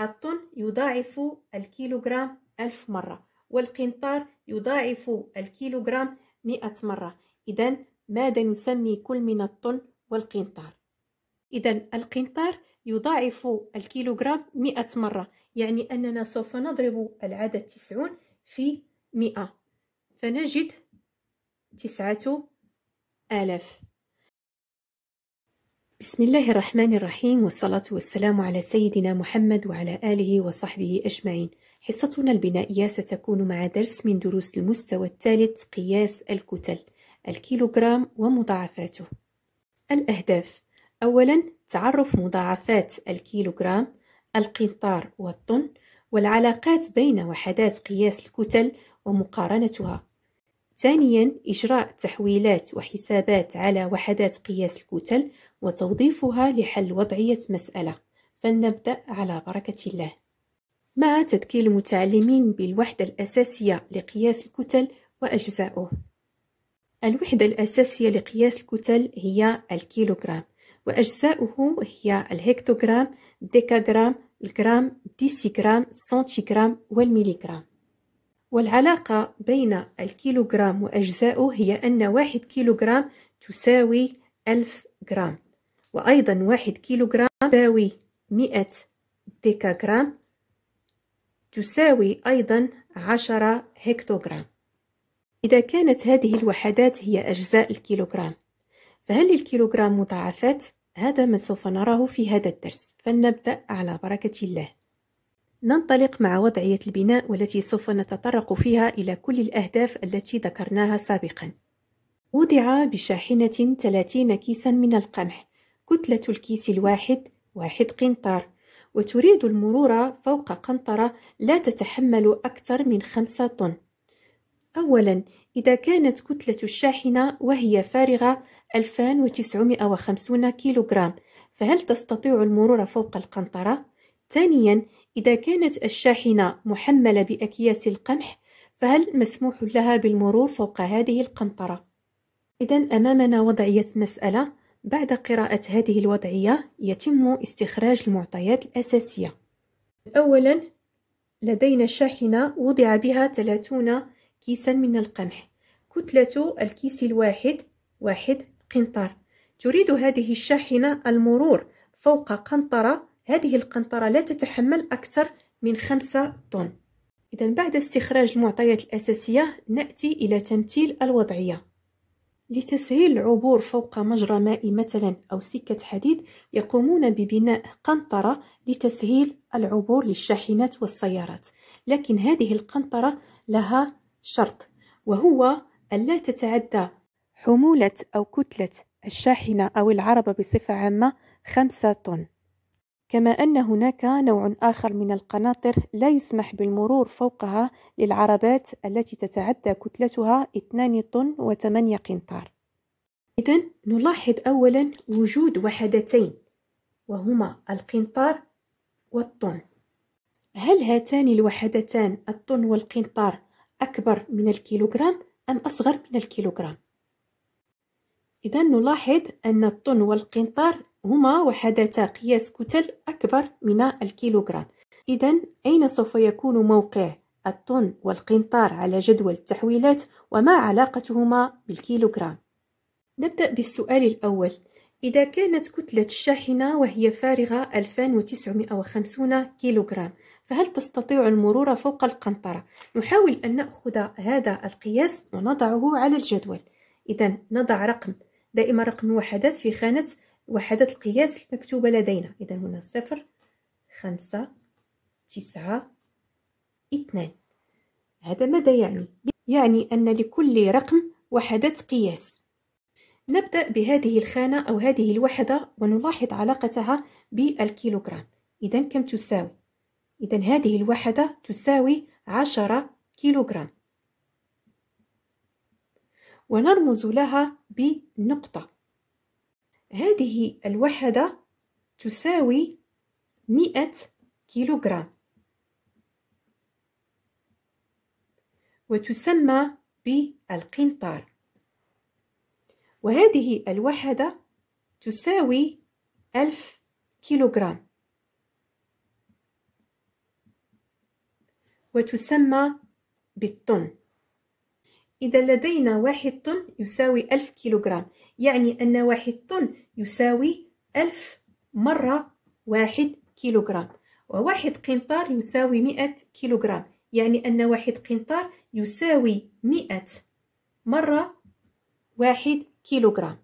الطن يضاعف الكيلوغرام ألف مرة والقنطار يضاعف الكيلوغرام مئة مرة إذا ماذا نسمي كل من الطن والقنطار؟ إذا القنطار يضاعف الكيلوغرام مئة مرة يعني أننا سوف نضرب العدد تسعون في مئة فنجد تسعة آلاف بسم الله الرحمن الرحيم والصلاة والسلام على سيدنا محمد وعلى آله وصحبه أجمعين حصتنا البنائية ستكون مع درس من دروس المستوى الثالث قياس الكتل الكيلوغرام ومضاعفاته الأهداف أولا تعرف مضاعفات الكيلوغرام القنطار والطن والعلاقات بين وحدات قياس الكتل ومقارنتها ثانيا إجراء تحويلات وحسابات على وحدات قياس الكتل وتوظيفها لحل وضعية مسألة فلنبدأ على بركة الله مع تذكير المتعلمين بالوحدة الأساسية لقياس الكتل وأجزاؤه الوحدة الأساسية لقياس الكتل هي الكيلوغرام وأجزاؤه هي الهكتوغرام ديكاغرام الجرام ديسيغرام سنتيغرام والميليغرام والعلاقة بين الكيلوغرام وأجزائه هي أن واحد كيلوغرام تساوي ألف جرام وأيضا واحد كيلوغرام تساوي مئة ديكاغرام تساوي أيضا عشرة هكتوغرام إذا كانت هذه الوحدات هي أجزاء الكيلوغرام فهل الكيلوغرام مضاعفات؟ هذا ما سوف نراه في هذا الدرس فلنبدأ على بركة الله ننطلق مع وضعية البناء والتي سوف نتطرق فيها إلى كل الأهداف التي ذكرناها سابقا وضع بشاحنة 30 كيسا من القمح كتلة الكيس الواحد واحد قنطار وتريد المرور فوق قنطرة لا تتحمل أكثر من خمسة طن أولا إذا كانت كتلة الشاحنة وهي فارغة 2950 كيلوغرام فهل تستطيع المرور فوق القنطرة؟ ثانيا إذا كانت الشاحنة محملة بأكياس القمح فهل مسموح لها بالمرور فوق هذه القنطرة؟ إذا أمامنا وضعية مسألة بعد قراءة هذه الوضعية يتم استخراج المعطيات الأساسية أولا لدينا شاحنة وضع بها 30 كيسا من القمح كتلة الكيس الواحد واحد قنطار تريد هذه الشاحنة المرور فوق قنطرة هذه القنطرة لا تتحمل أكثر من خمسة طن إذا بعد استخراج المعطيات الأساسية نأتي إلى تمثيل الوضعية لتسهيل العبور فوق مجرى مائي مثلا أو سكة حديد يقومون ببناء قنطرة لتسهيل العبور للشاحنات والسيارات لكن هذه القنطرة لها شرط وهو ألا تتعدى حمولة أو كتلة الشاحنة أو العربة بصفة عامة خمسة طن كما أن هناك نوع آخر من القناطر لا يسمح بالمرور فوقها للعربات التي تتعدى كتلتها 2 طن و8 قنطار إذا نلاحظ أولا وجود وحدتين وهما القنطار والطن هل هاتان الوحدتان الطن والقنطار أكبر من الكيلوغرام أم أصغر من الكيلوغرام؟ إذا نلاحظ أن الطن والقنطار هما وحدتا قياس كتل أكبر من الكيلوغرام إذا أين سوف يكون موقع الطن والقنطار على جدول التحويلات وما علاقتهما بالكيلوغرام؟ نبدأ بالسؤال الأول إذا كانت كتلة الشاحنة وهي فارغة 2950 كيلوغرام فهل تستطيع المرور فوق القنطرة؟ نحاول أن نأخذ هذا القياس ونضعه على الجدول إذا نضع رقم دائما رقم الوحدات في خانة وحدات القياس المكتوبة لدينا إذا هنا صفر خمسة تسعة اثنان هذا ماذا يعني؟ يعني أن لكل رقم وحدة قياس نبدأ بهذه الخانة أو هذه الوحدة ونلاحظ علاقتها بالكيلوغرام إذا كم تساوي؟ إذا هذه الوحدة تساوي عشرة كيلوغرام ونرمز لها بنقطة هذه الوحدة تساوي مئة كيلوغرام وتسمى بالقنطار وهذه الوحدة تساوي ألف كيلوغرام وتسمى بالطن إذا لدينا واحد طن يساوي ألف كيلوغرام يعني أن واحد طن يساوي ألف مرة واحد كيلوغرام وواحد قنطار يساوي مئة كيلوغرام يعني أن واحد قنطار يساوي مئة مرة واحد كيلوغرام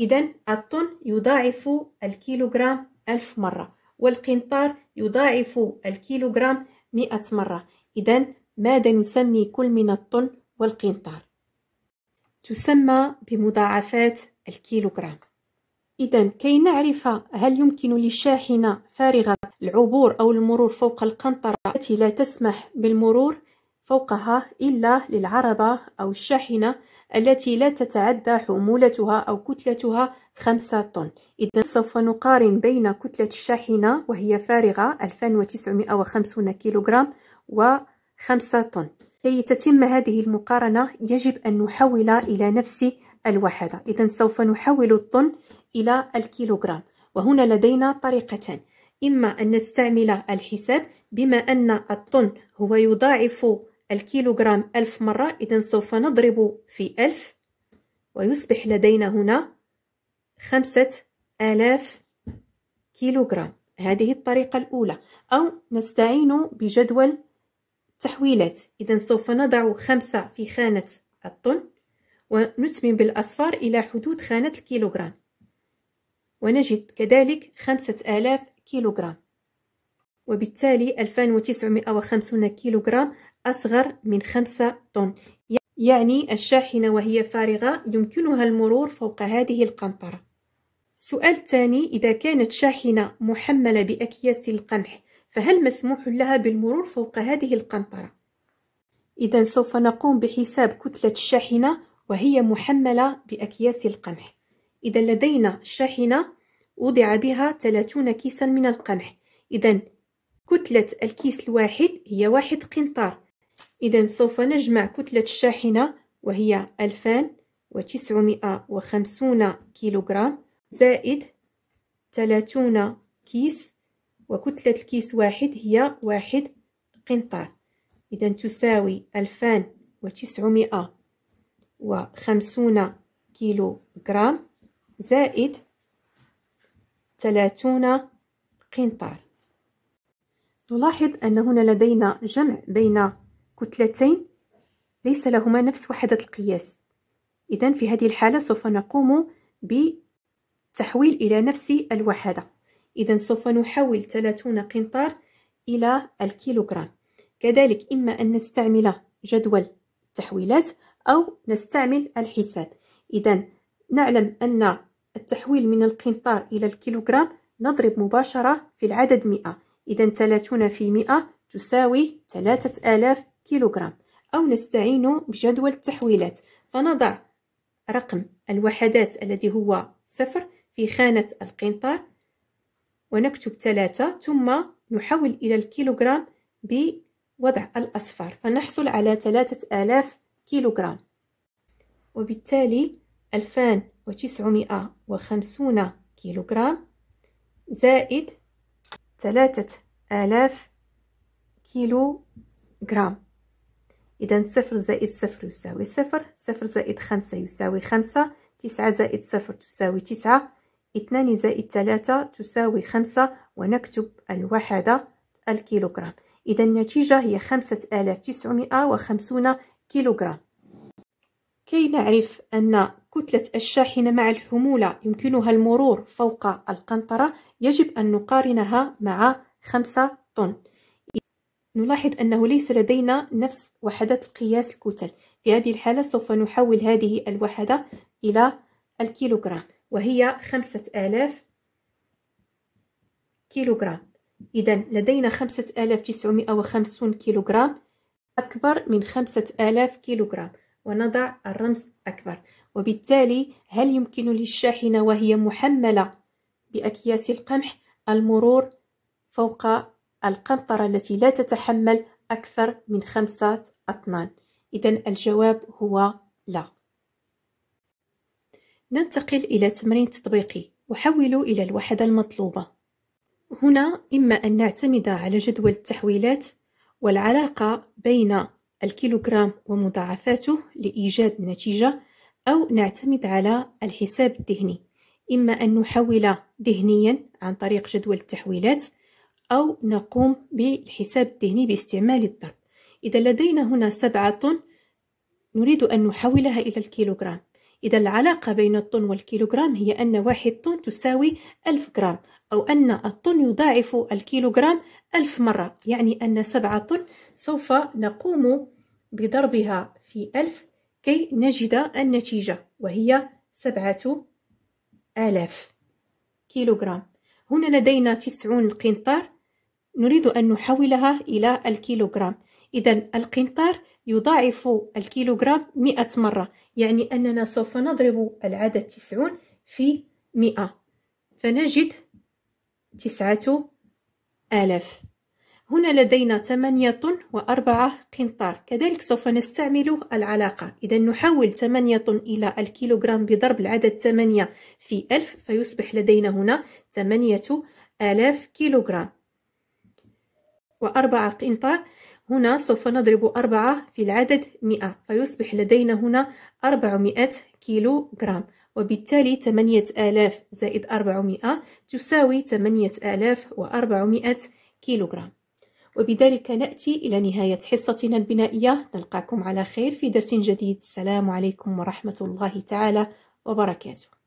إذا الطن يضاعف الكيلوغرام ألف مرة والقنطار يضاعف الكيلوغرام مئة مرة إذا ماذا نسمي كل من الطن والقنطار تسمى بمضاعفات الكيلوغرام إذا كي نعرف هل يمكن للشاحنة فارغة العبور أو المرور فوق القنطرة التي لا تسمح بالمرور فوقها إلا للعربة أو الشاحنة التي لا تتعدى حمولتها أو كتلتها خمسة طن إذا سوف نقارن بين كتلة الشاحنة وهي فارغة 2950 كيلوغرام وخمسة طن كي تتم هذه المقارنة يجب أن نحول إلى نفس الوحدة إذا سوف نحول الطن إلى الكيلوغرام وهنا لدينا طريقتان إما أن نستعمل الحساب بما أن الطن هو يضاعف الكيلوغرام ألف مرة إذا سوف نضرب في ألف ويصبح لدينا هنا خمسة آلاف كيلوغرام هذه الطريقة الأولى أو نستعين بجدول تحويلات إذا سوف نضع خمسة في خانة الطن ونتمم بالأصفار إلى حدود خانة الكيلوغرام ونجد كذلك خمسة آلاف كيلوغرام وبالتالي 2950 كيلوغرام أصغر من خمسة طن يعني الشاحنة وهي فارغة يمكنها المرور فوق هذه القنطرة السؤال الثاني إذا كانت شاحنة محملة بأكياس القمح فهل مسموح لها بالمرور فوق هذه القنطرة؟ إذا سوف نقوم بحساب كتلة الشاحنة وهي محملة بأكياس القمح إذا لدينا شاحنة وضع بها 30 كيسا من القمح إذا كتلة الكيس الواحد هي واحد قنطار إذا سوف نجمع كتلة الشاحنة وهي 2950 كيلوغرام زائد 30 كيس وكتلة الكيس واحد هي واحد قنطار إذا تساوي ألفان وتسعمائة وخمسون كيلو جرام زائد ثلاثون قنطار نلاحظ أن هنا لدينا جمع بين كتلتين ليس لهما نفس وحدة القياس إذا في هذه الحالة سوف نقوم بتحويل إلى نفس الوحدة إذا سوف نحول 30 قنطار إلى الكيلوغرام كذلك إما أن نستعمل جدول التحويلات أو نستعمل الحساب إذا نعلم أن التحويل من القنطار إلى الكيلوغرام نضرب مباشرة في العدد 100 إذا 30 في 100 تساوي 3000 كيلوغرام أو نستعين بجدول التحويلات فنضع رقم الوحدات الذي هو صفر في خانة القنطار ونكتب ثلاثة ثم نحول إلى الكيلوغرام بوضع الأصفار فنحصل على ثلاثة آلاف كيلوغرام وبالتالي ألفان وتسعمائة وخمسون كيلوغرام زائد ثلاثة آلاف كيلو جرام إذا صفر زائد صفر يساوي صفر صفر زائد خمسة يساوي خمسة تسعة زائد صفر تساوي تسعة اثنان زائد 3 تساوي خمسة ونكتب الوحدة الكيلوغرام إذا النتيجة هي خمسة آلاف وخمسون كيلوغرام كي نعرف أن كتلة الشاحنة مع الحمولة يمكنها المرور فوق القنطرة يجب أن نقارنها مع خمسة طن نلاحظ أنه ليس لدينا نفس وحدة قياس الكتل في هذه الحالة سوف نحول هذه الوحدة إلى الكيلوغرام وهي خمسة آلاف كيلوغرام إذا لدينا خمسة آلاف تسعمائة وخمسون كيلوغرام أكبر من خمسة آلاف كيلوغرام ونضع الرمز أكبر وبالتالي هل يمكن للشاحنة وهي محملة بأكياس القمح المرور فوق القنطرة التي لا تتحمل أكثر من خمسة أطنان إذا الجواب هو لا ننتقل إلى تمرين تطبيقي أحول إلى الوحدة المطلوبة هنا إما أن نعتمد على جدول التحويلات والعلاقة بين الكيلوغرام ومضاعفاته لإيجاد النتيجة أو نعتمد على الحساب الذهني إما أن نحول ذهنيا عن طريق جدول التحويلات أو نقوم بالحساب الذهني باستعمال الضرب إذا لدينا هنا سبعة طن نريد أن نحولها إلى الكيلوغرام إذا العلاقة بين الطن والكيلوغرام هي أن واحد طن تساوي ألف جرام أو أن الطن يضاعف الكيلوغرام ألف مرة يعني أن سبعة طن سوف نقوم بضربها في ألف كي نجد النتيجة وهي سبعة آلاف كيلوغرام هنا لدينا تسعون قنطار نريد أن نحولها إلى الكيلوغرام إذا القنطار يضاعف الكيلوغرام مئة مرة يعني أننا سوف نضرب العدد تسعون في مئة فنجد تسعة آلاف هنا لدينا ثمانية طن وأربعة قنطار كذلك سوف نستعمل العلاقة إذا نحول ثمانية طن إلى الكيلوغرام بضرب العدد ثمانية في ألف فيصبح لدينا هنا ثمانية آلاف كيلوغرام وأربعة قنطار هنا سوف نضرب أربعة في العدد مئة فيصبح لدينا هنا أربعمائة كيلو جرام وبالتالي 8000 زائد 400 تساوي كيلو جرام وبذلك نأتي إلى نهاية حصتنا البنائية نلقاكم على خير في درس جديد السلام عليكم ورحمة الله تعالى وبركاته